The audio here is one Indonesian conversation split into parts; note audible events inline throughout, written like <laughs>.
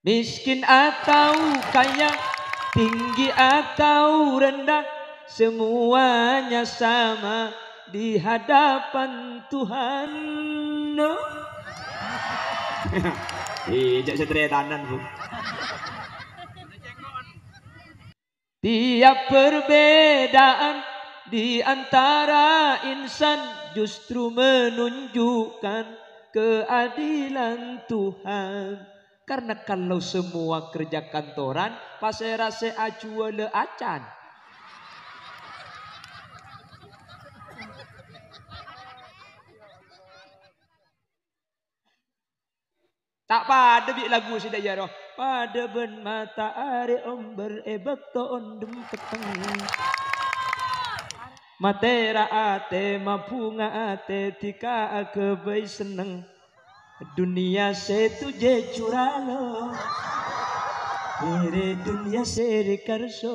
Miskin atau kaya, tinggi atau rendah, semuanya sama di hadapan Tuhan. No. Ijak <laughs> eh, setria bu. Tiap perbedaan di antara insan justru menunjukkan keadilan Tuhan. Karena kalau semua kerja kantoran, pasir rasa acua le acan. Tak pada bik lagu si dia roh. Pada ben mata are ember ebek to undum petang. Matera ate mapunga ate tika ke seneng. Dunia से तुझे चुरा लो मेरे दुनिया से कर सो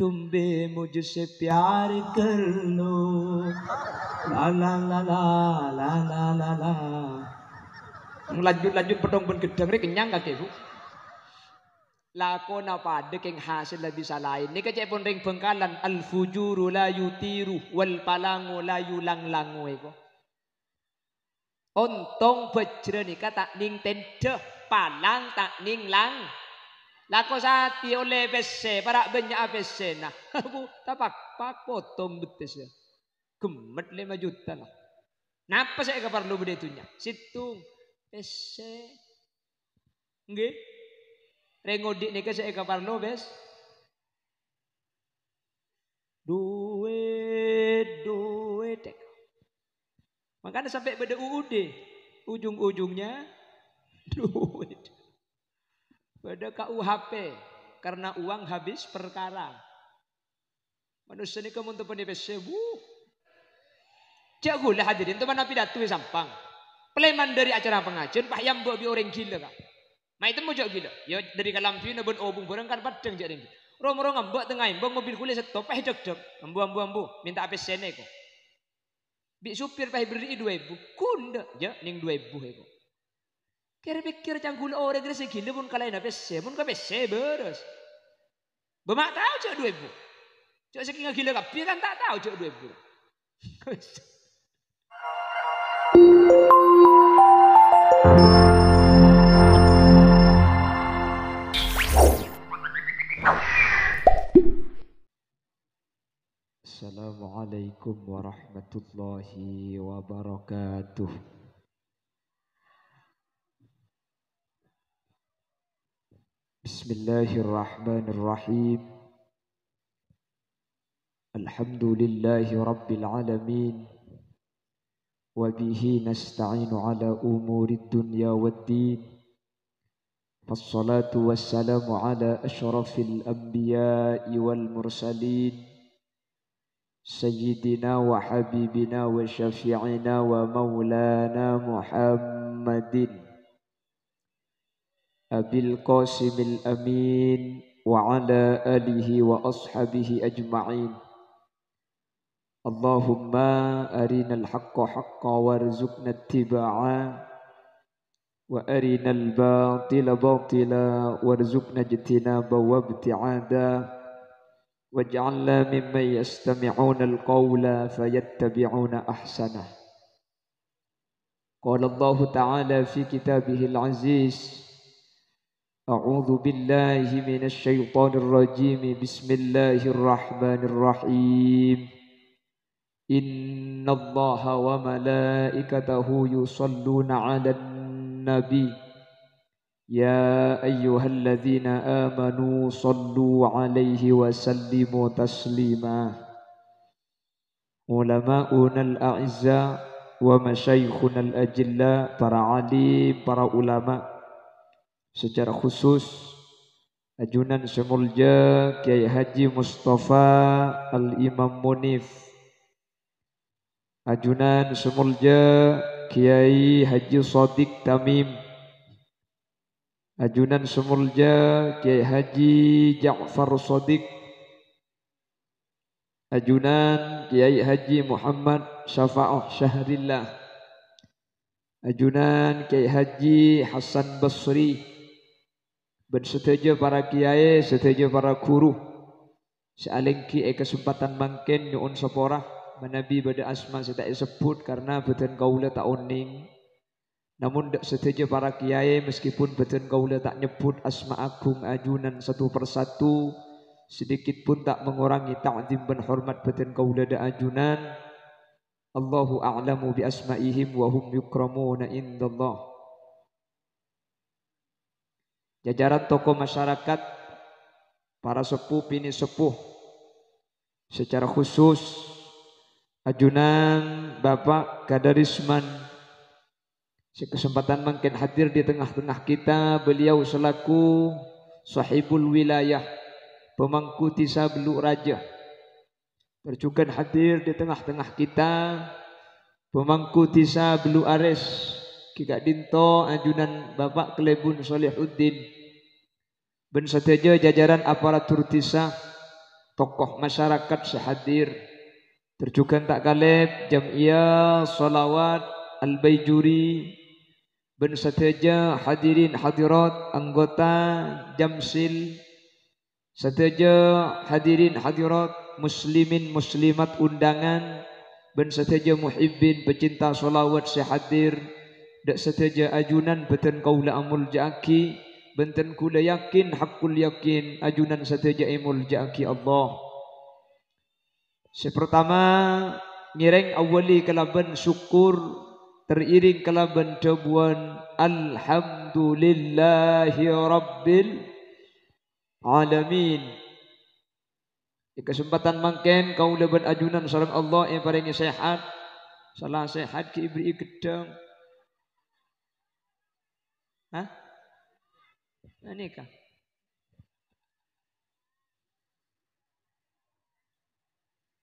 तुम भी मुझसे प्यार कर la la la la la la la la lanjut-lanjut pedong pun gedeng re kenyang gak ibu lakon apa ada yang hasil lebih salah ini kecek pun ring bengkalan al fujuru la yutiru wal palangu la yulang langu ibu Untung bejre kata ning tende palang tak ning lang. Lako sati oleh bese para benya bese nah. Aku <laughs> tapak pak potong betes ya. Gemet lima juta lah. Napa saya kabar lu beditunya? Situng bese. Nggih. Rengodik nika saya kabar lu bes. Duh Makanya sampai pada UUD. Ujung-ujungnya <laughs> duit. Pada KUHP. Karena uang habis perkara. Manusia ini untuk penipis sebu. Jagulah hadirin. teman mana tuh sampang. Peleman dari acara pengajian. Pak yang buat orang gila kak. Mai temu jok gila. Ya dari kalam pina ben obung bareng kan padeng jadi. Romo-romo tengah mobil kulit setop eh jok jok. Ambu ambu ambu minta apes sene kok. Bik supir pahit beri dua ibu. Kunda. Ya, ning dua ibu. Ibu. Kira pikir canggul orang kira segini pun kalahin apa se, pun kau se beres. Bermak tahu cak dua ibu. Cak segini gila kapi kan tak tahu cak dua ibu. <laughs> السلام عليكم ورحمة الله وبركاته بسم الله الرحمن الرحيم الحمد لله رب العالمين وبه نستعين على أمور الدنيا والدين فالصلاة والسلام على أشرف الأنبياء والمرسلين سيدنا وحبيبنا وشفيعنا ومولانا محمد أبي القاسم الأمين وعلى آله وأصحابه أجمعين اللهم أرنا الحق حقا وارزقنا اتباعه وأرنا الباطل باطلا وارزقنا اجتنابا وابتعادا واجعلنا ممن يستمعون القول فيتبعون احسنه قال الله تعالى في كتابه العزيز اعوذ بالله من الشيطان الرجيم بسم الله الرحمن الرحيم ان الله وملائكته يصلون على النبي يا أيها الذين آمنوا صلوا عليه وسلموا تسليما علماؤنا الأعزاء ومشايخنا الأجلاء para alim, para ulama secara khusus Ajunan Semulja Kiai Haji Mustafa Al-Imam Munif Ajunan Semulja Kiai Haji Sadiq Tamim Ajunan Sumulja Kiai Haji Ja'far Sodik Ajunan Kiai Haji Muhammad Syafa'ah Syahrillah Ajunan Kiai Haji Hasan Basri Bersetuju para kiai, setuju para guru sealingki e kesempatan mangkin nyuun seporah Menabi pada asma saya sebut karena beten kaulah tak uning namun tidak setuju para kiai meskipun beten kau tak nyebut asma agung ajunan satu persatu sedikit pun tak mengurangi ta'zim dan hormat beten kau ada ajunan. Allahu a'lamu bi asma'ihim wa hum yukramuna indallah. Jajaran tokoh masyarakat para sepuh pini sepuh secara khusus ajunan Bapak Kadarisman Sekesempatan mungkin hadir di tengah-tengah kita beliau selaku sahibul wilayah pemangku tisa beluk raja. terjukan hadir di tengah-tengah kita pemangku tisa beluk ares kika dinto ajunan Bapak Kelebun Solihuddin ben sateja jajaran aparatur tisa tokoh masyarakat sehadir terjukan tak jam ia salawat al-baijuri Benda seterja hadirin hadirat anggota jamsil. Seterja hadirin hadirat muslimin muslimat undangan. Benda seterja muhibbin pecinta salawat sehadir. Dan seterja ajunan beten kau la amul ja'aki. Benten kula yakin, hakul yakin, ajunan seterja imul ja'aki Allah. Sepertama, ngireng awali kalaban syukur teriring kelaban jabuan alhamdulillahi rabbil alamin di kesempatan mangken kau leban ajunan sareng Allah yang paringi sehat salah sehat ki ibri gedang Hah? Nah, ini kah?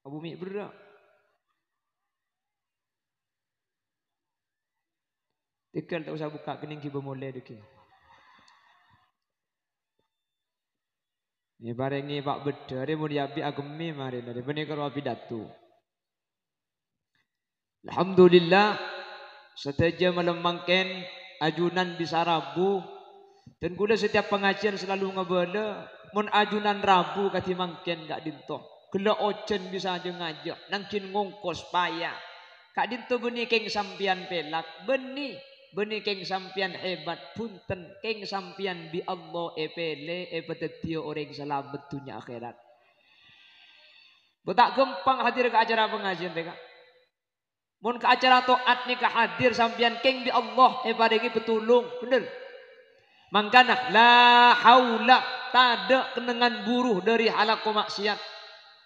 Abu Mik berak. Dikil tak usah buka kening ki bermula dikil. Ni barengi pak beda re mun yabi agemi mari dari bani kalau pidato. Alhamdulillah seteja melemangkan ajunan bisa rabu dan kuda setiap pengajian selalu ngebele mun ajunan rabu kati mangken gak dintoh. Kela ocen bisa aja ngajak nangkin ngongkos payah. Kak dinto benih keng sampian pelak benih Beni keng sampian hebat punten keng sampian bi Allah epele epetio orang selamat dunia akhirat. Betak gempang hadir ke acara pengajian mereka. Mun ke acara toat ni ke hadir sampian keng bi Allah epadegi petulung bener. Mangkana la haula tada kenangan buruh dari halak maksiat.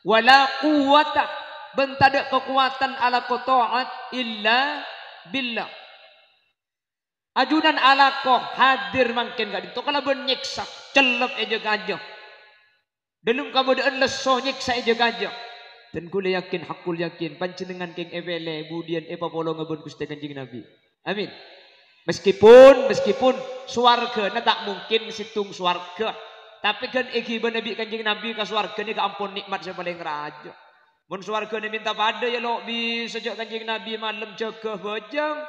Wala quwata bentada kekuatan ala kotoat illa billah Ajunan ala hadir mangkin gak dito kala ben nyiksa celep eja ganjo. Delum kemudian leso nyiksa eja ganjo. Dan kula yakin hakul yakin pancenengan keng evele budian epa polo ngebun Gusti Kanjeng Nabi. Amin. Meskipun meskipun swarga na tak mungkin situng swarga. Tapi kan iki ben Nabi Kanjeng Nabi ke swarga ni ampun nikmat siapa paling raja. Mun swarga ni minta pada ya lo bi sejak Kanjeng Nabi malam jaga bajang.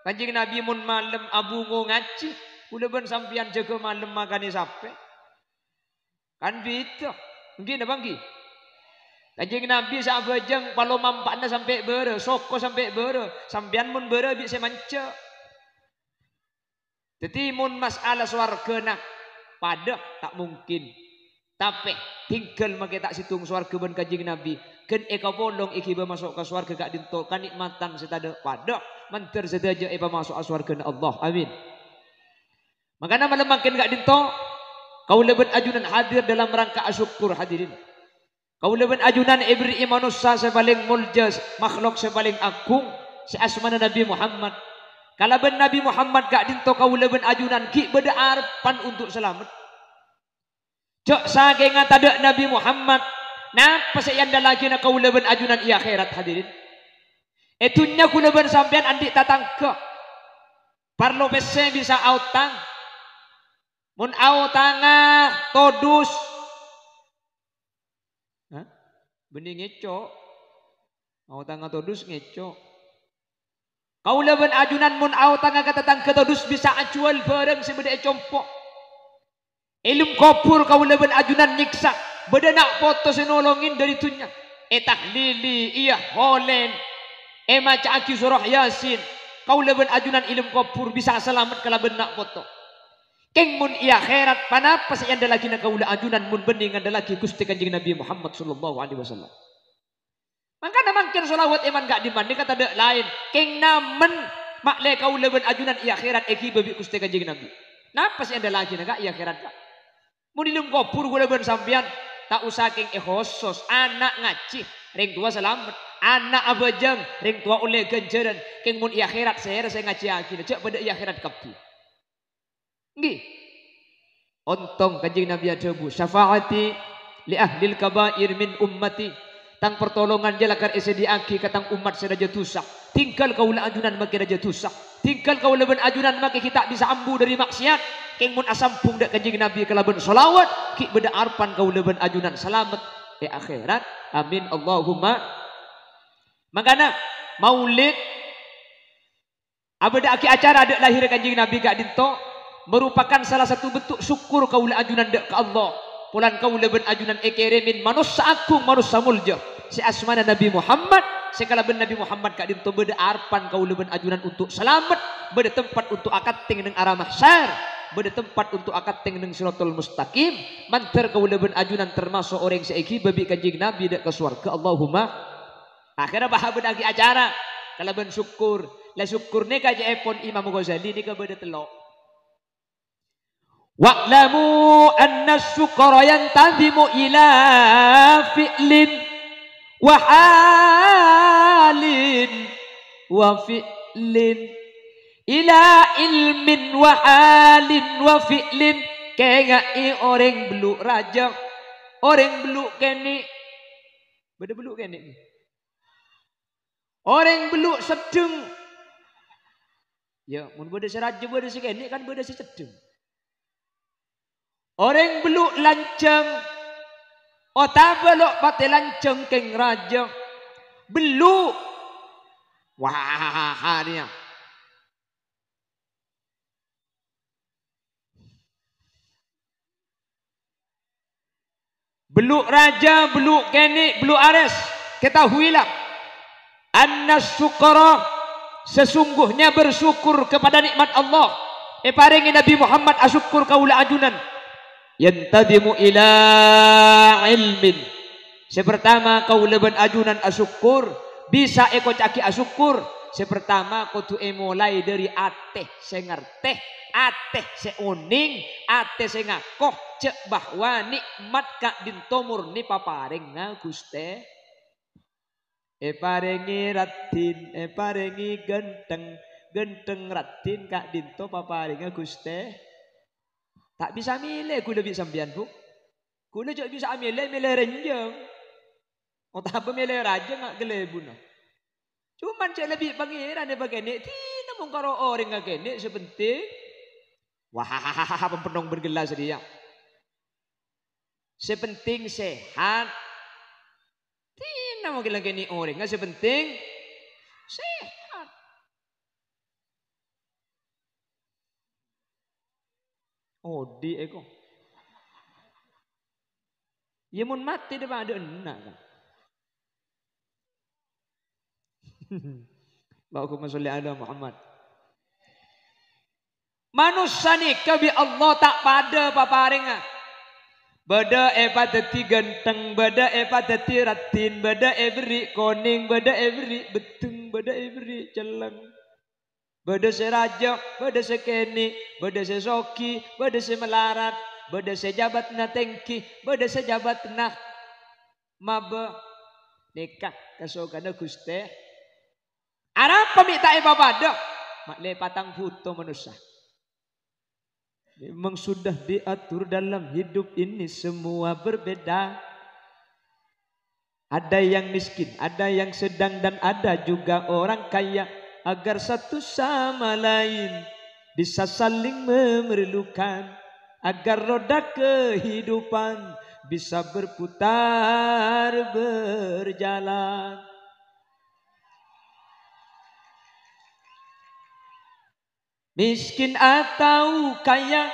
Kanjeng Nabi mun malam abungo ngaji, kula ben sampean jaga malam makane sampe. Kan bito. Nggih napa nggih? Kanjeng Nabi sabajeng palo mampakna sampai bere, soko sampai bere, Sampean mun bere bisa manca. Jadi mun masalah swarga nak padah tak mungkin. Tapi tinggal make tak situng suara ben kanjeng Nabi. Ken eka bolong iki ba masuk ke suarga gak dintol nikmatan setada padok menter sedaja eba masuk ke suarga swarga ya Allah. Amin. Makanya malam makin gak dintol kau lebat ajunan hadir dalam rangka asyukur hadirin. Kau lebat ajunan ibri manusia sebaling muljas makhluk sebaling agung seasmana Nabi Muhammad. Kalau ben Nabi Muhammad gak dintol kau lebat ajunan ki beda arpan untuk selamat. Cok sagengan ada Nabi Muhammad Napasayanda lagi na kaulaban ajunan iya akhirat hadirin. Etunya kulaban sampean andi tatangka. Parlo besen bisa autang. Mun autanga todus. Bening ngeco. Autanga todus ngeco. Kaulaban ajunan mun autanga katatangka todus bisa acual bareng sebeda compok. Ilum kopur kaulaban ajunan nyiksa. Beda nak foto senolongin dari tunya e lili iya holen e eh, maca aki surah yasin kau leben ajunan ilm kopur bisa selamat kalau benak foto Keng mun iya akhirat pasti anda lagi nak kaula ajunan mun bening anda lagi gusti kanjeng Nabi Muhammad sallallahu alaihi wasallam. Maka namang mungkin solawat gak dimandi kata dek lain. Keng namen le kau leben ajunan iya herat eki eh, babi gusti kanjeng Nabi. Napas yang anda lagi nak iya herat? kak. Mun ilum kopur gula ben sampean tak usah king ikhosos eh, anak ngaji ring tua selamat anak abajang ring tua oleh ganjaran king mun i akhirat saya saya ngaji lagi cek pada i akhirat kebu Ngi, ontong kajing nabi adabu syafaati li ahlil kabair min ummati tang pertolongan jelakar esedi di aki katang umat seraja tusak tinggal kaulah anjunan bagi raja tusak tinggal kau leben ajunan maka kita bisa ambu dari maksiat king mun pung dak kanjeng nabi kalaben solawat ki beda arpan kau leben ajunan selamat di akhirat amin Allahumma makana maulid abada aki acara dak lahir kanjeng nabi gak dinto merupakan salah satu bentuk syukur kau ajunan dak ke Allah pulan kau leben ajunan ekeremin manusia aku manusia mulja si asmana nabi Muhammad sekala ben Nabi Muhammad kak dinto beda arpan kau leben ajunan untuk selamat beda tempat untuk akad ting dengan arah mahsyar beda tempat untuk akad ting dengan siratul mustaqim manter kau leben ajunan termasuk orang seiki babi kajing Nabi dak ke surga Allahumma akhirnya bahabu lagi acara kalau ben syukur la syukur ni kaji epon Imam Ghazali ni beda telok Wa'lamu anna syukra yantazimu ila fi'lin wa halin ila ilmin wa halin wa fi'lin kengai orang beluk raja orang beluk kene beda beluk kene orang beluk sedeng ya mun beda seraja beda sekene kan beda orang beluk Otaba oh, lok pati lancang keng raja. Belu. Wah, dia. Beluk raja, beluk kenik, beluk ares. Kita huilah. Anas sukara sesungguhnya bersyukur kepada nikmat Allah. Eparingi Nabi Muhammad asyukur kaula ajunan. yantadimu ila ilmin sepertama kau leban ajunan asyukur bisa eko caki asyukur sepertama kau kudu eh mulai dari ateh sengerteh ateh seuning ateh sengakoh cek bahwa nikmat kak dintomur murni paparing guste e parengi ratin e parengi genteng genteng ratin kak dinto paparing guste Tak bisa milih ku lebih sambian bu. Ku cok bisa milih milih renjeng. Oh tak apa milih raja ngak gelai buna. Cuman cek lebih pangeran dia pakai ni. Tina mung orang nggak gini sepenting. Wahahaha pempenung bergelas dia. Sepenting sehat. Tina mungkin lagi ni orang nggak sepenting sehat. Odi oh, eko. Ya mun mati depan ada enak kan. Allahumma sholli ala Muhammad. Manusia ni kebi Allah tak pada paparinga. Kan? Beda e deti genteng, beda e deti ratin, beda e koning, beda e betung, beda e beri celeng. Bedese Rajo, bedese Keni, bedese Soki, bedese Melarat, bedese Jabat Natengki, bedese Jabat na mabe nikah kesogana guste. Arab pemintai mak makle patang foto manusia. Memang sudah diatur dalam hidup ini semua berbeda. Ada yang miskin, ada yang sedang dan ada juga orang kaya agar satu sama lain bisa saling memerlukan agar roda kehidupan bisa berputar berjalan. Miskin atau kaya,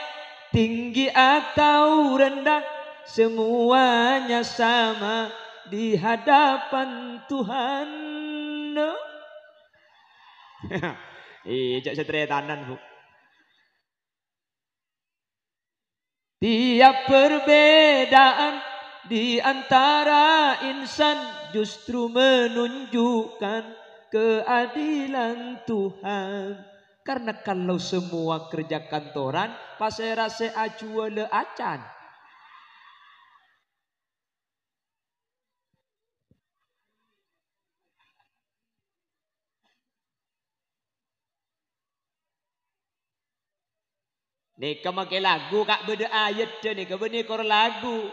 tinggi atau rendah, semuanya sama di hadapan Tuhan. <laughs> Iya, cek setretanan, Bu. Tiap perbedaan di antara insan justru menunjukkan keadilan Tuhan. Karena kalau semua kerja kantoran, pasera se ajua le acan. Ni make lagu kak beda ayat ni kebeni kor lagu.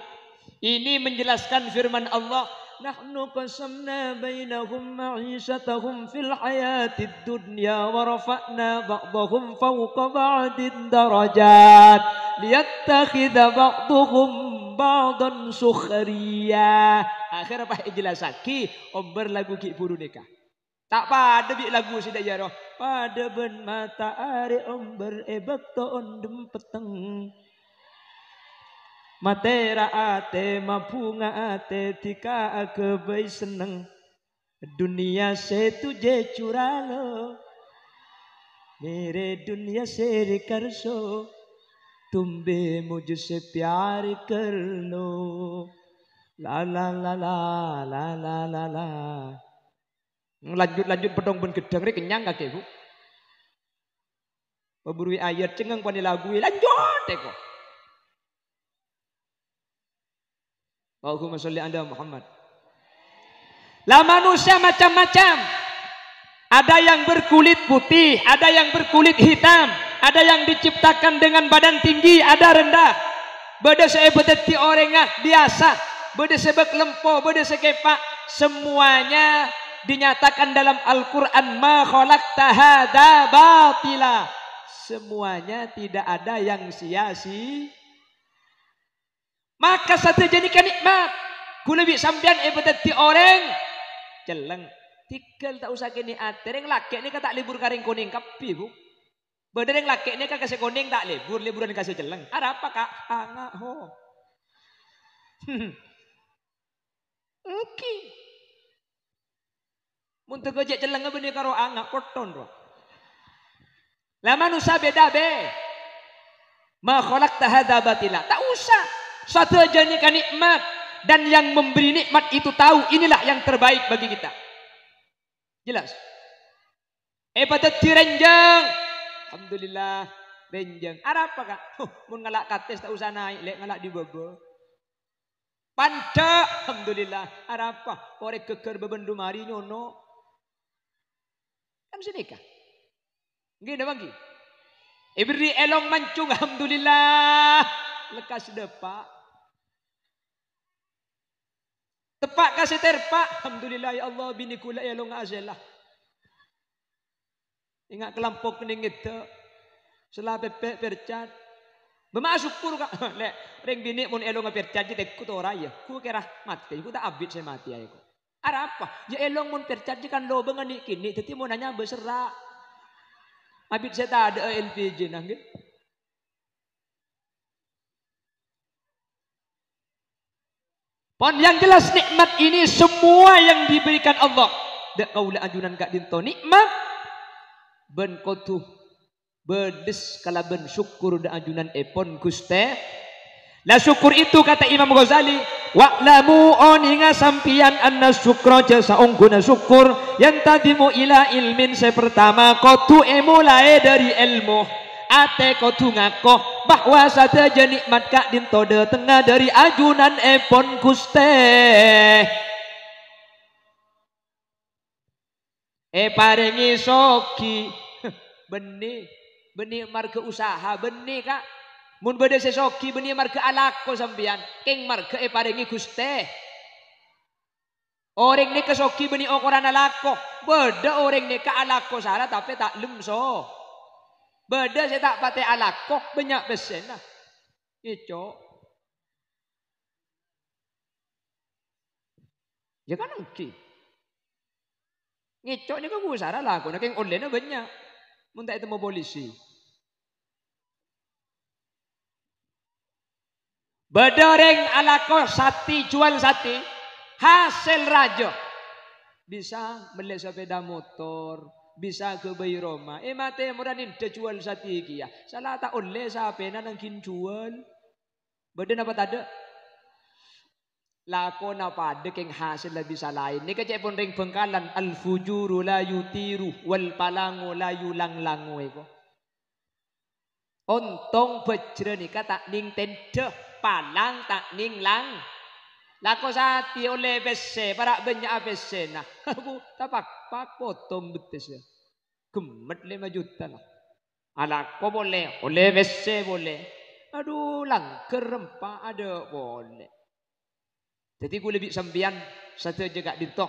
Ini menjelaskan firman Allah. Nahnu qasamna bainahum ma'ishatahum fil hayatid dunya wa rafa'na ba'dahum fawqa ba'din darajat liyattakhidha ba'duhum ba'dan sukhriya. Akhir apa jelasan ki omber lagu ki buru nikah. Tak pada bi lagu si dayaro. Pada ben mata are om ebak to dem peteng. Matera ate mapunga ate tika akebay seneng. Dunia setu je curalo. Mere dunia seri karso. तुम्बे मुझसे प्यार कर la la la la la la la. Lanjut-lanjut pedong pun gedeng rek kenyang kakek Bu. Pemburui ayat cengeng pani lagu eh, lanjut eko. Allahumma sholli ala Muhammad. Lah manusia macam-macam. Ada yang berkulit putih, ada yang berkulit hitam, ada yang diciptakan dengan badan tinggi, ada rendah. Beda sebeteti orangnya ah, biasa, beda sebek lempo, beda sekepak, semuanya dinyatakan dalam Al-Quran ma batila semuanya tidak ada yang sia-sia maka satu jadikan nikmat kulebi ibadat ibadati orang jeleng tikel tak usah kini yang ah, laki ini tak libur karing kuning kapi bu Badan yang laki ini kasih kuning tak libur, liburan kasih jeleng. Ada ah, apa kak? Anak ah, ho. Oke. Hmm. Okay. Untuk gojek celeng benih karo angak koton roh. Lah manusia beda be. Makhluk khalaqta hadza batila. Tak usah. Satu aja nikah nikmat dan yang memberi nikmat itu tahu inilah yang terbaik bagi kita. Jelas? Eh patut direnjang. Alhamdulillah renjang. Arab apa kak? Huh, mun ngelak kates tak usah naik, lek ngalak di bobo. Panca, alhamdulillah. Arab apa? Orang keker bebendu mari nyono. Kan bisa nikah. Nggih ndak mangki. Ibri elong mancung alhamdulillah. Lekas depak. Tepak kasih terpak. Alhamdulillah ya Allah bini kula elong azelah. Ya Ingat kelampok kening itu. Selah bebek percat. Memasuk syukur kak. <laughs> Lek ring bini mun elong percat jadi ku tora ya. Ku kira mati. Ku tak abit saya mati ya apa? ya elong mun percat kan lobeng ani kini, tetapi mau nanya berserak. Habis saya tak ada LPG nanggit. Pon yang jelas nikmat ini semua yang diberikan Allah. Dak kaula anjuran kak dinto nikmat ben kotu berdes kala ben syukur dan anjuran epon eh, guste lah syukur itu kata Imam Ghazali, wa'lamu oninga oh, sampian anna syukra jasa ungguna syukur yang tadimu ila ilmin sepertama. pertama kotu emulai dari ilmu ate kotu ngakoh bahwa saja nikmat kak dintode tengah dari ajunan epon guste. e eh, paringi soki <laughs> benih benih marga usaha benih kak Mun bade sesoki benia marga alako sambian. King marga e paringi guste. Orang ni kesoki beni ukuran alako. Beda orang ni ke alako salah tapi tak lumso. Beda saya tak pakai alako banyak besen lah. Ico. Ya kan oke. Ngicok ni kan gue salah lah. Kau yang online banyak. Mun itu mau polisi. Bedoreng ala kos sati jual sati hasil raja. Bisa beli sepeda motor, bisa ke bayi Roma. Eh mati muranin de jual sati iki ya. Salah tak oleh sapena nang kin jual. Beden apa ada Lakon apa ada keng hasil lebih salah ini kecek pun ring bengkalan al fujuru la yutiru wal palangu la yulang langu ego eh, Ontong bejre nika tak ning palang tak ninglang. Lako sa ti ole besse para benya besse na. Bu <laughs> tapak pak potong betes. Kemet lima juta lah. Ala ko boleh, oleh besse boleh. Aduh lang kerempa ada boleh. Jadi ku lebih sambian satu juga dintok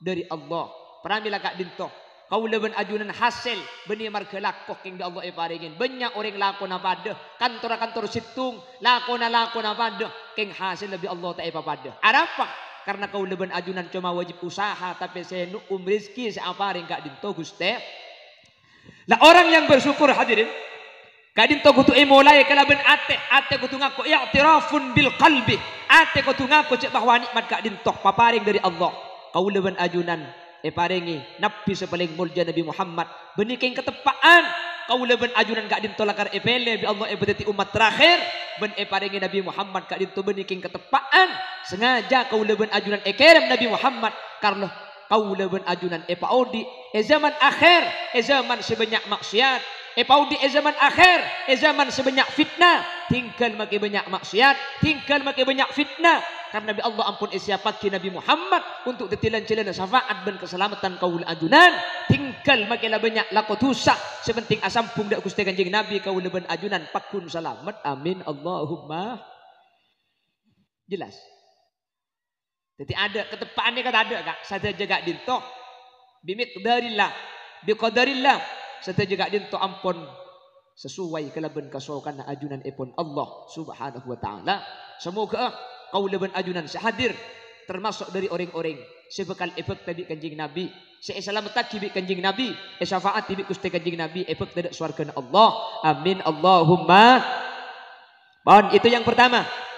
dari Allah. Pernah bila kak dintok Kaula ben ajunan hasil benih marga lakoh king Allah e Banyak orang lakon apa ada. Kantor-kantor situng lakon lakon apa ada. King hasil lebih Allah tak apa ada. Arapa? Karena kau leban ajunan cuma wajib usaha tapi saya nu umrizki apa ring gak dinto guste. Lah orang yang bersyukur hadirin Kadin to kutu kalau kalaben ate ate kutu ngaku i'tirafun bil kalbi, ate kutu ngaku cek bahwa nikmat kadin tok paparing dari Allah kau leban ajunan Eparingi Nabi sepaling mulia Nabi Muhammad. Benih keng ketepaan. Kau leben ajunan gak ditolakar epele. Bi Allah ibadati umat terakhir. Ben eparingi Nabi Muhammad gak ditu benih keng ketepaan. Sengaja kau leben ajunan ekerem Nabi Muhammad. Karena kau leben ajunan epaudi. E zaman akhir. E zaman sebanyak maksiat. Epaudi eh, e eh, zaman akhir, e zaman sebanyak fitnah, tinggal makin banyak maksiat, tinggal makin banyak fitnah. Karena Nabi Allah ampun siapa ki Nabi Muhammad untuk detilan celana syafaat dan keselamatan kaul ajunan. Tinggal makin banyak laku tusak sementing asam dak gusti kanjeng Nabi kaul ben ajunan pakun selamat amin Allahumma. Jelas. Jadi ada ketepaannya kata ada kak. Saya jaga dintoh. Bimik darillah. darilah serta juga dintu ampun sesuai kelaben kasokan ajunan epon Allah Subhanahu wa taala. Semoga kau leben ajunan sehadir termasuk dari orang-orang sebekal efek tadi kanjing Nabi. Seislam tak kibik kanjing Nabi, esyafaat tibik kusti kanjing Nabi, efek tidak suarkan Allah. Amin Allahumma. Bon, itu yang pertama.